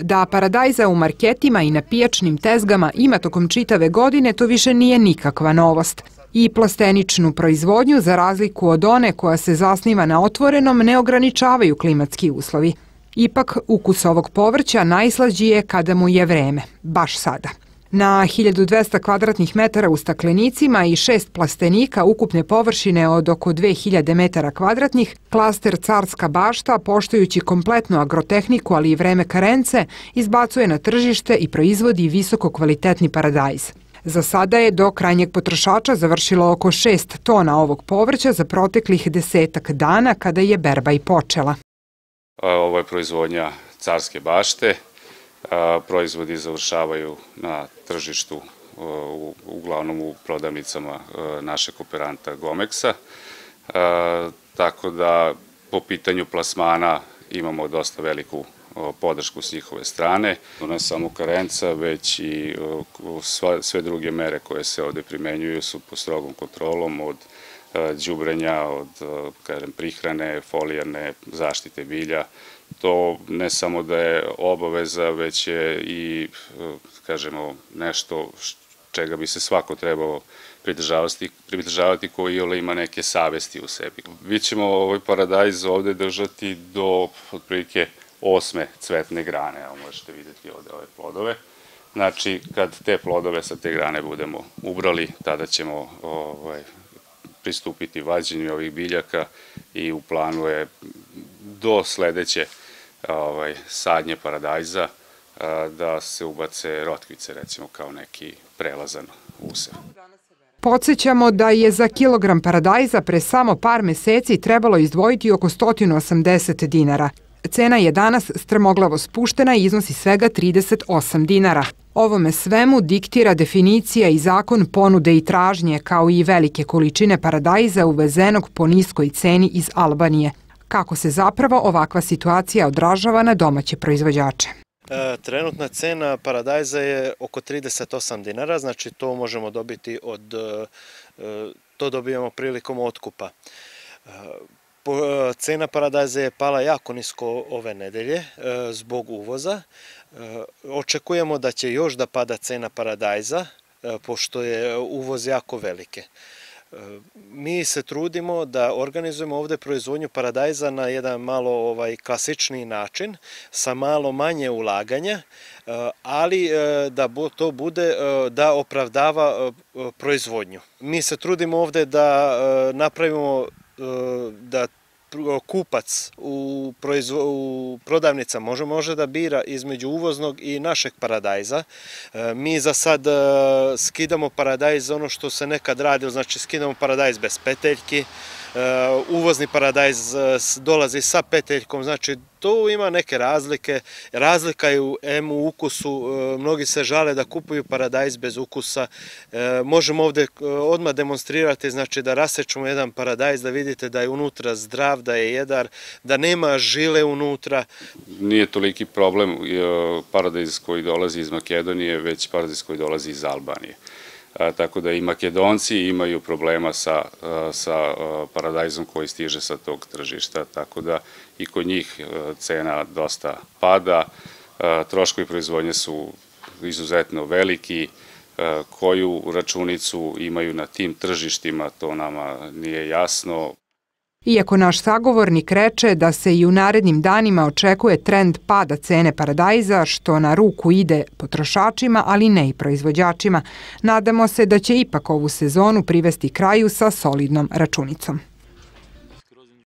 Da paradajza u marketima i na pijačnim tezgama ima tokom čitave godine, to više nije nikakva novost. I plasteničnu proizvodnju, za razliku od one koja se zasniva na otvorenom, ne ograničavaju klimatski uslovi. Ipak, ukus ovog povrća najslađi je kada mu je vreme, baš sada. Na 1200 kvadratnih metara u staklenicima i šest plastenika ukupne površine od oko 2000 metara kvadratnih, klaster Carska bašta, poštujući kompletnu agrotehniku ali i vreme karence, izbacuje na tržište i proizvodi visoko kvalitetni paradajz. Za sada je do krajnjeg potrošača završilo oko 6 tona ovog povrća za proteklih desetak dana kada je berba i počela. Ovo je proizvodnja carske bašte, proizvodi završavaju na tržištu uglavnom u prodavnicama e, naše kooperanta Gomeksa. E, tako da po pitanju plasmana imamo dosta veliku podršku s njihove strane. Ne samo karenca, već i sve druge mere koje se ovde primenjuju su po strogom kontrolom od džubrenja, eh, od eh, kažem, prihrane, folijane, zaštite bilja. To ne samo da je obaveza, već je i eh, kažemo, nešto čega bi se svako trebao pridržavati, pridržavati koji ole ima neke savesti u sebi. Mi ćemo ovaj paradajz ovde držati do otprilike osme cvetne grane, a možete videti ovde ove plodove. Znači, kad te plodove sa te grane budemo ubrali, tada ćemo ovaj, pristupiti vađenju ovih biljaka i u planu je do sledeće ovaj, sadnje paradajza da se ubace rotkvice recimo kao neki prelazan usev. Podsećamo da je za kilogram paradajza pre samo par meseci trebalo izdvojiti oko 180 dinara. Cena je danas strmoglavo spuštena i iznosi svega 38 dinara. Ovome svemu diktira definicija i zakon ponude i tražnje, kao i velike količine paradajza uvezenog po niskoj ceni iz Albanije. Kako se zapravo ovakva situacija odražava na domaće proizvođače? E, trenutna cena paradajza je oko 38 dinara, znači to možemo dobiti od, e, e, to dobijamo prilikom otkupa. E, cena paradajza je pala jako nisko ove nedelje e, zbog uvoza. E, očekujemo da će još da pada cena paradajza, pošto je uvoz jako velike. Mi se trudimo da organizujemo ovde proizvodnju paradajza na jedan malo ovaj klasični način, sa malo manje ulaganja, ali da to bude da opravdava proizvodnju. Mi se trudimo ovde da napravimo E, da kupac u, proizvo, u prodavnica može, može da bira između uvoznog i našeg paradajza. E, mi za sad e, skidamo paradajz ono što se nekad radilo, znači skidamo paradajz bez peteljki, Uh, uvozni paradajz uh, dolazi sa peteljkom, znači tu ima neke razlike, razlika je u M u ukusu, uh, mnogi se žale da kupuju paradajz bez ukusa, možemo ovde odmah demonstrirati, znači da rasečemo jedan paradajz, da vidite da je unutra zdrav, da je jedar, da nema žile unutra. Nije toliki problem paradajz koji dolazi iz Makedonije, već paradajz koji dolazi iz Albanije tako da i makedonci imaju problema sa, sa paradajzom koji stiže sa tog tržišta, tako da i kod njih cena dosta pada, troškovi proizvodnje su izuzetno veliki, koju računicu imaju na tim tržištima, to nama nije jasno. Iako naš sagovornik reče da se i u narednim danima očekuje trend pada cene paradajza, što na ruku ide potrošačima, ali ne i proizvođačima, nadamo se da će ipak ovu sezonu privesti kraju sa solidnom računicom.